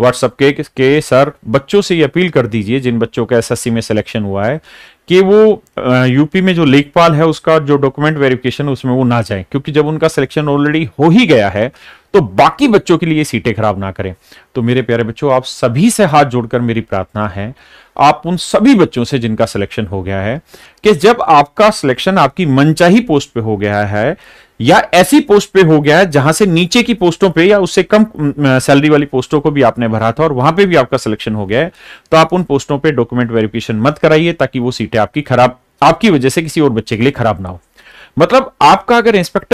WhatsApp के के sir बच्चों से ये अपील कर दीजिए जिन बच्चों का एसएससी में सिलेक्शन हुआ है कि वो यूपी में जो लेखपाल है उसका जो डॉक्यूमेंट वेरिफिकेशन उसमें वो ना जाए क्योंकि जब उनका सिलेक्शन ऑलरेडी हो ही गया है तो बाकी बच्चों के लिए सीटें खराब ना करें तो मेरे प्यारे बच्चों आप सभी से हाथ जोड़कर मेरी प्रार्थना है आप उन सभी बच्चों से जिनका सिलेक्शन हो गया है कि जब आपका सिलेक्शन आपकी मनचाही पोस्ट पे हो गया है या ऐसी पोस्ट पे हो गया है जहां से नीचे की पोस्टों पे या उससे कम सैलरी वाली पोस्टों को भी आपने भरा था और वहां पे भी आपका सिलेक्शन हो गया है तो आप उन पोस्टों पे डॉक्यूमेंट वेरिफिकेशन मत कराइए ताकि वो सीटें आपकी खराब आपकी वजह से किसी और बच्चे के लिए खराब ना हो मतलब आपका अगर इंस्पेक्टर